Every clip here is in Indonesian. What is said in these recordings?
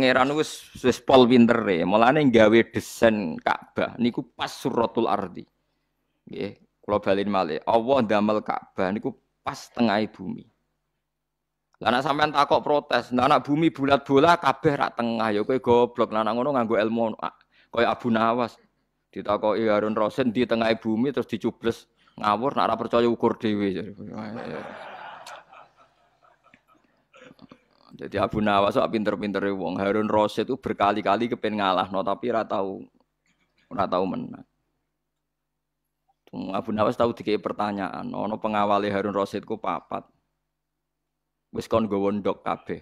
pangeran wis wis pol pintere, mulane gawe desain Ka'bah niku pas suratul ardi. Nggih, kula balin male Allah damel Ka'bah niku pas tengah bumi. Lah nek sampean takok protes, nah bumi bulat bola kabeh rak tengah ya kowe goblok lan ngono nganggo ilmu ah, kaya Abu Nawas. Ditakoki Harun Rosen di tengah bumi terus dicubles ngawur nara ora percaya ukur dhewe. Jadi Abu Nawas sok pinter-pinter ya, wong. Harun Rosid itu berkali-kali kepen ngalah, no, tapi ora tahu ora tahu menang. Abu Nawas tahu dikei pertanyaan, ono pengawali Harun Rosid ku papat. Wis kon nggawa kabe, kabeh.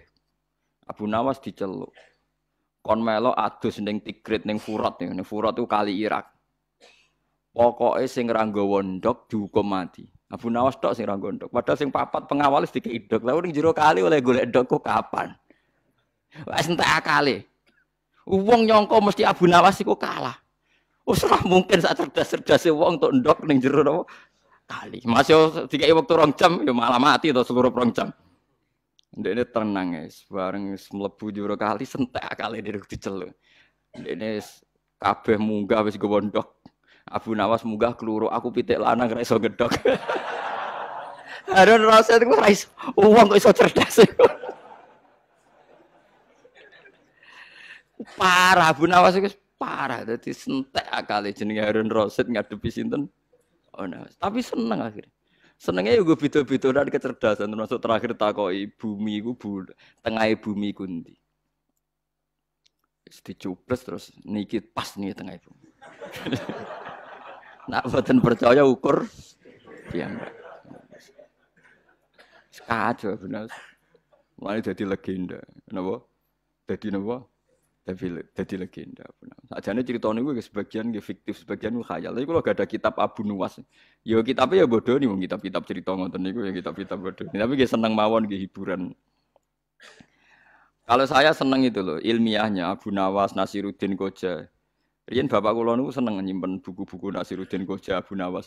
Abu Nawas diceluk. Kon melo adus ning Tigrit ning Furat ning Furat itu kali Irak. Pokoknya sing ranggo wondok dihukum mati. Abu Nawas tok sing ra gondok. Padahal sing papat pengawal wis dikei dok. Lah ning jero kali oleh golek dok kok kapan? Wis entek akale. Wong nyongko mesti Abu Nawas iku kalah. Wis ora mungkin sak cerdas-cerdase wong tok ndok ning jero napa kali. Masih dikei waktu rong jam ya malah mati to seluruh rong jam. Ndekne tenang guys, bareng mlebu jero kali sentek akale celo. diceluk. Ndekne kabeh munggah wis gondok. Abu Nawas munggah keluru aku pitik lanang ra iso gedhok. Harun Rasul itu ra iso wong kok iso cerdas. parah Abu Nawas itu parah Jadi sentek kali, jenenge Harun Rasid ngadepi sinten Oh Nawas. Tapi seneng akhirnya. Senengnya juga ya beda-beda dan kecerdasan termasuk terakhir takoi bumi ku bu, tengah bumi kunti. Dicuples terus nikit pas nih tengah bumi. Nak boten percaya ukur piyambak. Kacau benar. Mulai jadi legenda. Kenapa? Jadi napa? jadi legenda. Sajane cerita niku sebagian nggih fiktif, sebagian niku khayal. Tapi kalau gak ada kitab Abu Nuwas, yo ya, kitabnya ya bodoh nih, kitab-kitab cerita ngonton niku ya kitab-kitab bodoh. Tapi gak senang mawon gak hiburan. Kalau saya seneng itu loh ilmiahnya Abu Nawas, Nasiruddin Koja. Rian bapak kula niku seneng nyimpen buku-buku Nasiruddin Koja Abu Nawas.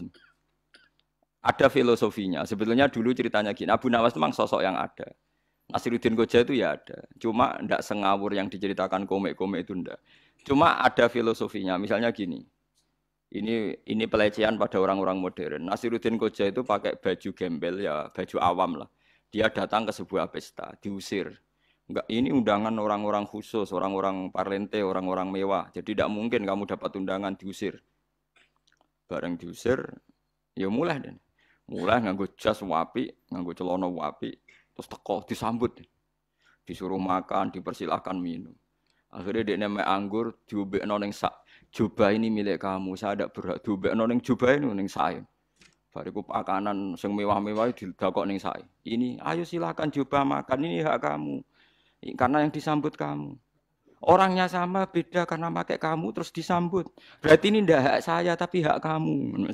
Ada filosofinya. Sebetulnya dulu ceritanya gini, Abu Nawas memang sosok yang ada. Nasiruddin Koja itu ya ada. Cuma ndak sengawur yang diceritakan komik-komik itu ndak. Cuma ada filosofinya. Misalnya gini. Ini ini pelecehan pada orang-orang modern. Nasiruddin Koja itu pakai baju gembel ya, baju awam lah. Dia datang ke sebuah pesta, diusir. Enggak, ini undangan orang-orang khusus, orang-orang parlente, orang-orang mewah. Jadi tidak mungkin kamu dapat undangan diusir. Bareng diusir, ya mulai deh mulai nganggo jas wapi, nganggo celana wapi, terus teko disambut. Disuruh makan, dipersilahkan minum. Akhirnya dia nemek anggur, diubek noneng sak. Jubah ini milik kamu, saya tidak berat diubek noneng coba ini neng saya. Bariku pakanan sing mewah-mewah didakok neng saya. Ini, ayo silahkan coba makan, ini hak kamu karena yang disambut kamu. Orangnya sama beda karena pakai kamu terus disambut. Berarti ini tidak hak saya tapi hak kamu.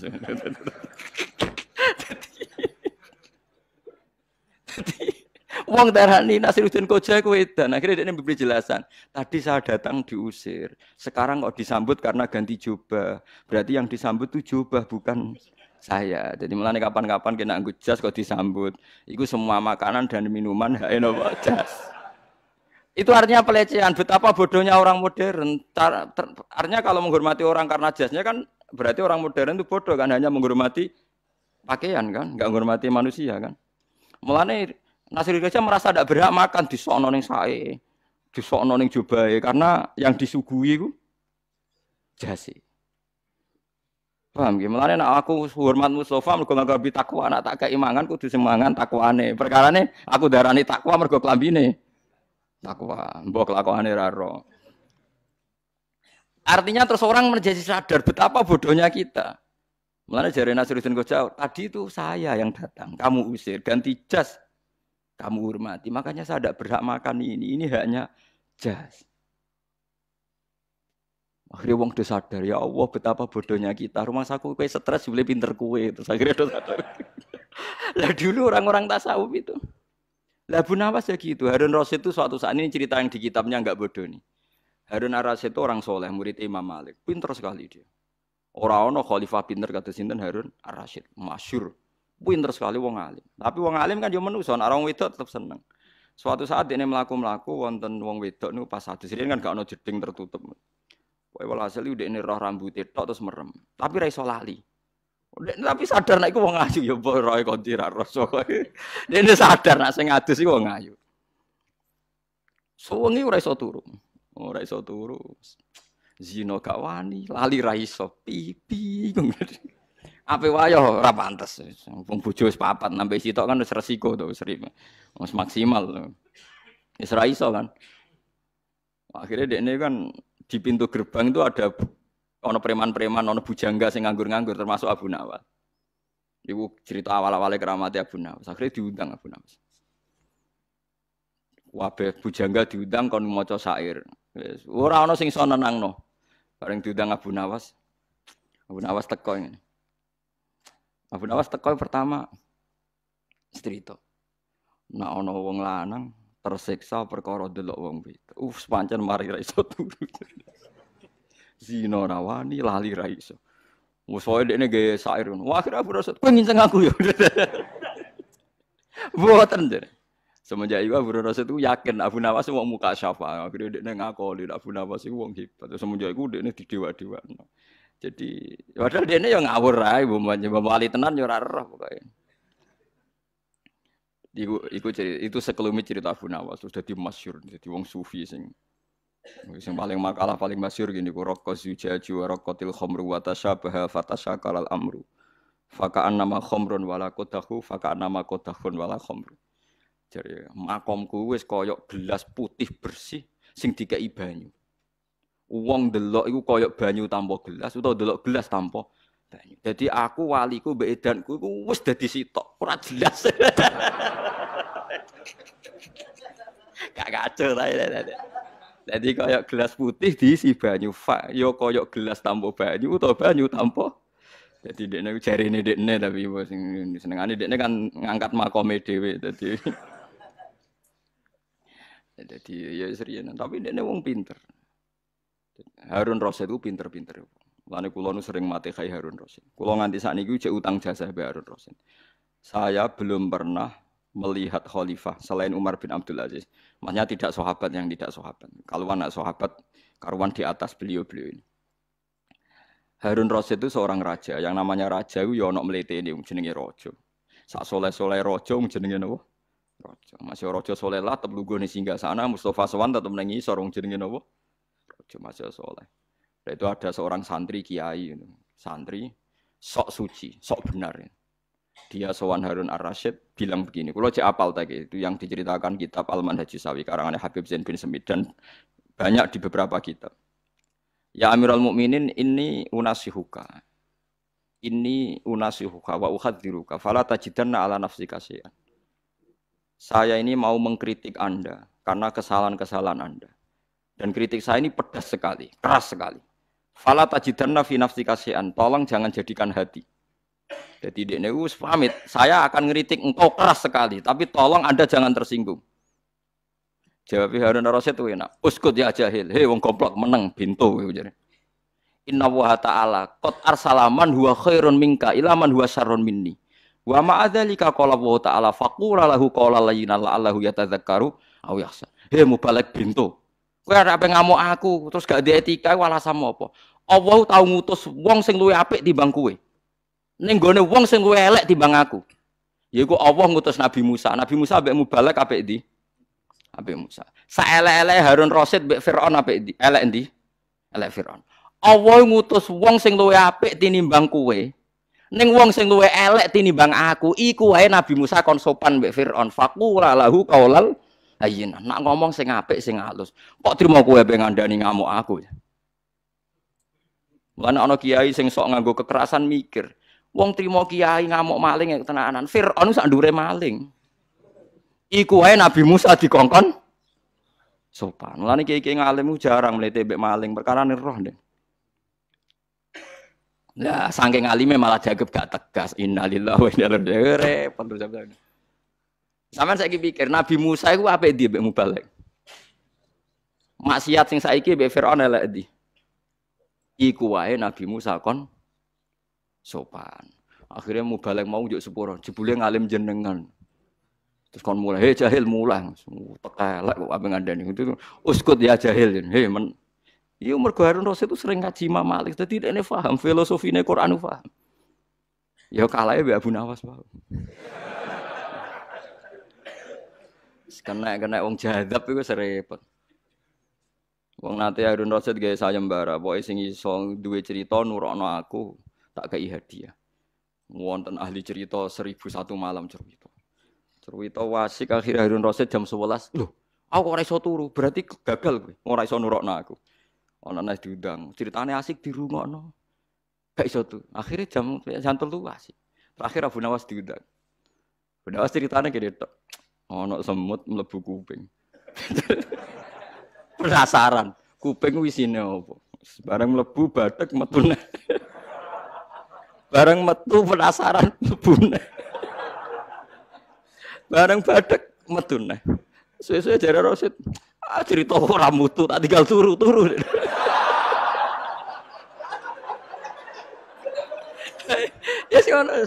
Wong darani Nasiruddin Koja itu edan. Akhirnya dia memberi jelasan. Tadi saya datang diusir. Sekarang kok disambut karena ganti jubah. Berarti yang disambut itu jubah bukan saya. Jadi melani kapan-kapan kena anggut jas kok disambut. Iku semua makanan dan minuman hak jas. Itu artinya pelecehan. Betapa bodohnya orang modern. Tar, ter, artinya kalau menghormati orang karena jasnya kan berarti orang modern itu bodoh kan hanya menghormati pakaian kan, nggak menghormati manusia kan. Mulane Nasir Gajah merasa tidak berhak makan di sono ning sae, di sono ning jubahe karena yang disuguhi itu jasi. Paham nggih? Mulane aku hormat Mustofa mergo lebih takwa, anak tak keimangan kudu semangan takwane. Perkarane aku darani takwa mergo klambine takwa mbok lakokane raro artinya terus orang menjadi sadar betapa bodohnya kita Mulanya jari Nasiruddin Gojaur, tadi itu saya yang datang, kamu usir, ganti jas, kamu hormati. Makanya saya tidak berhak makan ini, ini hanya jas. Akhirnya wong udah sadar, ya Allah betapa bodohnya kita. Rumah saku kue stres, boleh pinter kue. Terus akhirnya udah sadar. lah dulu orang-orang tasawuf itu. Lah Abu Nawas ya gitu. Harun Rasid itu suatu saat ini cerita yang di kitabnya nggak bodoh nih. Harun Ar-Rasyid itu orang soleh, murid Imam Malik. Pinter sekali dia. Orang ono khalifah pinter kata sinten Harun Ar-Rasyid, masyur. Pinter sekali wong alim. Tapi wong alim kan yo menungso, orang wedok tetap seneng. Suatu saat ini melaku-melaku wonten wong wedok niku pas hadis riyen kan gak ono jeding tertutup. Pokoke walhasil udah ini roh rambut itu terus merem. Tapi ra iso lali. Tapi sadar nek iku wong ayu ya mbok roe konti ra rasa kowe. Dene sadar nek sing adus iku wong ayu. Suwengi ora iso turu. Ora iso turu. gak wani, lali ra iso pipi Ape wayo ora pantes. Wong bojo wis papat nambe sitok kan wis resiko to wis wis maksimal. Wis ra iso kan. Akhirnya ini kan di pintu gerbang itu ada Ono preman-preman, ono bujangga sing nganggur-nganggur termasuk Abu Nawas. Ibu cerita awal-awalnya keramatnya Abu Nawas. Akhirnya diundang Abu Nawas. Wabe bujangga diundang kon maca syair. Yes. Ora ono sing iso nenangno. Bareng diundang Abu Nawas. Abu Nawas teko ngene. Abu Nawas teko pertama cerita. Na ono wong lanang tersiksa perkara delok wong wedok. Uf, pancen mari ra iso turu zino rawani lali ra iso. Wes dekne gaya sair ngono. Wah akhirnya Abu Rasul pengin aku ya. Mboten jare. Semenjak itu Abu Rasul itu yakin Abu Nawas wong muka syafa. Akhirnya dekne ngakoli Abu Nawas itu wong hebat. Semenjak itu dekne di dewa-dewa. Jadi padahal dekne ya ngawur ae mbok wali tenan ya ora roh pokoke. Iku, iku cerita, itu sekelumit cerita Abu Nawas sudah dimasyur, jadi wong sufi sing yang paling makalah paling masyur gini, ku rokok zujaju wa rokotil khomru baha fatasha kalal amru. Faka'an nama khomrun wala kodahu, faka'an nama kodahun wala khomru. Jadi makomku wis koyok gelas putih bersih sing dikei banyu. Uang delok itu koyok banyu tanpa gelas atau delok gelas tanpa banyu. Jadi aku waliku mbek edanku iku wis dadi sitok, kurang jelas. Gak kacau tadi ya, ya, ya. Jadi kayak gelas putih diisi banyu, fa, yo koyok gelas tampo banyu atau banyu tampo. Jadi dekne cari ini dekne tapi bos senengane dekne kan ngangkat makome dhewe jadi. jadi ya serius, tapi dekne wong pinter. Harun Rasid itu pinter-pinter. Lalu kulo nu sering mati kai Harun Rasid. Kulo nganti saat niku utang jasa be Harun Rasid. Saya belum pernah melihat khalifah selain Umar bin Abdul Aziz. Maksudnya tidak sahabat yang tidak sahabat. Kalau anak sahabat, karuan di atas beliau-beliau ini. Harun Rasid itu seorang raja. Yang namanya raja itu yonok ya meliti ini, jenenge rojo. saat soleh soleh rojo, jenenge nopo. Rojo. Masih rojo soleh lah, tetap lugu nih singgah sana. Mustafa Sowan tetap menengi sorong jenenge nopo. Rojo masih soleh. itu ada seorang santri kiai, santri sok suci, sok benar. ini dia Sowan Harun Ar Rashid bilang begini, kalau cek apal tadi itu yang diceritakan kitab Al Manhaj Sawi karangan Habib Zain bin Semid dan banyak di beberapa kitab. Ya Amirul Mukminin ini unasihuka. Ini unasihuka wa uhadziruka fala tajidanna ala nafsi kasihan. Saya ini mau mengkritik Anda karena kesalahan-kesalahan Anda. Dan kritik saya ini pedas sekali, keras sekali. Fala tajidanna fi nafsi kasihan. Tolong jangan jadikan hati jadi dia ini pamit, saya akan ngeritik engkau keras sekali, tapi tolong anda jangan tersinggung. Jawab Harun Rasid itu enak. Uskut ya jahil, hei wong komplot menang bintu. Inna wa ta'ala kot arsalaman huwa khairun minka ilaman huwa syarun minni. Wa ma'adzalika kola wa ta'ala faqura lahu kola layina la'allahu yatadzakkaru Awi aksa. Hei balik bintu. apa yang ngamuk aku terus gak ada etika walah sama apa? Allah tahu ngutus wong sing luwe apik timbang kowe. Ning gone wong sing luwih elek timbang aku. Yaiku Allah ngutus Nabi Musa. Nabi Musa ambek mubalak apik ndi? Apik Musa. Saelek-elek Harun Rasid mbek Firaun apik ndi? Elek ndi? Elek Firaun. Allah ngutus wong sing luwih apik tinimbang kowe. Ning wong sing luwih elek tinimbang aku, iku wae Nabi Musa kon sopan mbek Firaun. Faqula lahu qaulal ayyin. Nak ngomong sing apik sing halus. Kok trimo kowe mbek ngandani ngamuk aku? Ya? Lan ana kiai sing sok nganggo kekerasan mikir. Wong trimo kiai ngamuk maling yang tenanan. Fir'aun sak dure maling. Iku wae Nabi Musa dikongkon sopan. Mulane kiai-kiai ngalimu jarang mlete mbek maling, perkara roh deh. Lah saking alime malah dianggap gak tegas. Innalillahi wa inna ilaihi repot terus Sampeyan saiki pikir Nabi Musa iku apik ndi mbek Mubalek? Maksiat sing saiki mbek Firaun elek ndi? Iku wae Nabi Musa kon sopan. Akhirnya mau balik mau juk sepuro, jebule ngalim jenengan. Terus kon mulai, hei jahil mulai, tekelek kok apa ngandani itu uskut ya jahil, hei men. Iya mergo Harun Rasul itu sering ngaji Imam Malik, jadi ini paham filosofine Quran paham. Ya kalah ya Abu Nawas kena kena wong jadab itu serepet. Wong nate Harun Rasul gaya sayembara, boy singi song duwe cerita nurono aku tak kei hadiah. Wonten ahli cerita seribu satu malam cerita. Cerita wasik akhir Harun Roset jam sebelas. Loh, aku orang iso turu, berarti gagal gue, kowe. Ora iso na aku. orang nek diundang, ceritanya asik di no. Gak iso tuh. Akhirnya jam jantel tu asik. Terakhir Abu Nawas diundang. Abu Nawas ceritane gede Oh Ono semut melebu kuping. Penasaran, kuping wisine opo? Barang melebu badak metune. Bareng metu penasaran mebune. Bareng badak metune, neh. Suwe-suwe jare Rosid, ah cerita ora mutu tak tinggal turu-turu. ya sih ngono.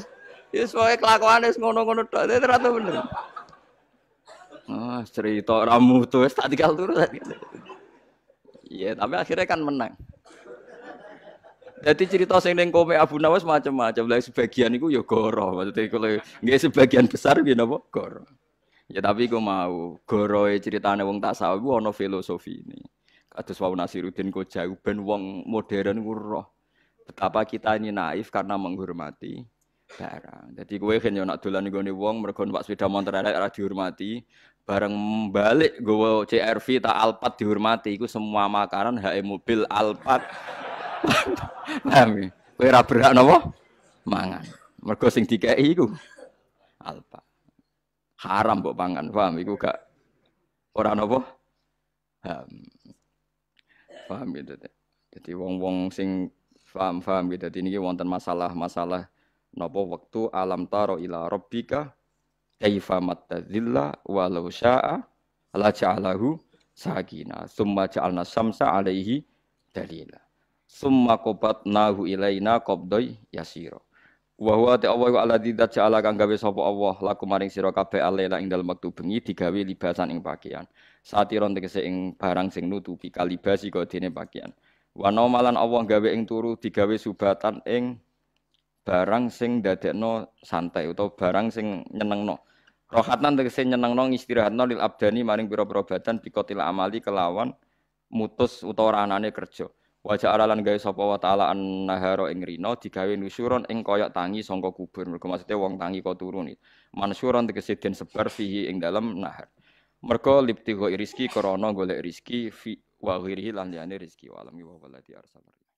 Ya sebagai kelakuan es ngono-ngono tuh itu rata bener. Ah cerita ramu tuh, tak tinggal turu. Iya, tapi akhirnya kan menang. Jadi cerita sing ning kome Abu Nawas macam-macam. Lah sebagian iku ya goro, maksudnya kalau nggih sebagian besar piye ya napa goro. Ya tapi gue mau goroe ceritane wong tak sawu iku ana filosofi ini. Kados wau Nasiruddin jauh ben wong modern ku roh. Betapa kita ini naif karena menghormati barang. Jadi gue kan yo ya nak dolan gue wong mergon pak sepeda motor arek dihormati, bareng balik gue CRV tak alpat dihormati Gue semua makanan HE mobil alpat. Paham ya? Kowe ora berhak Mangan. Mergo sing dikeki iku alfa. Haram mbok pangan, paham iku gak ora nopo Paham. Paham gitu. Jadi wong-wong sing paham-paham gitu. Jadi ini wonten masalah-masalah nopo waktu alam taro ila rabbika kaifa zilla walau syaa ala ja'alahu sakina summa ja'alna samsa alaihi dalila summa nahu ilaina qabdai yasira wa huwa ala Allah alladzi ja'ala kang gawe sopo Allah laku maring sira kabeh alaila ing dalam waktu bengi digawe libasan ing pakaian satiron tegese ing barang sing nutupi kalibasi kok dene pakaian wa malan Allah gawe ing turu digawe subatan ing barang sing dadekno santai utawa barang sing nyenengno rohatan tegese nyenengno ngistirahatno lil abdani maring biro pira badan bikotil amali kelawan mutus utawa anane kerja Wajah alalan gawe sapa wa taala annahara ing rina digawe nusuron ing koyok tangi sangka kubur. Mergo maksude wong tangi kok turun ni. Mansyuron tegese den sebar fihi ing dalem nahar. Mergo liptigo rizki krana golek rizki fi wa ghirihi lan liyane rizki wa alami wa walati arsalah.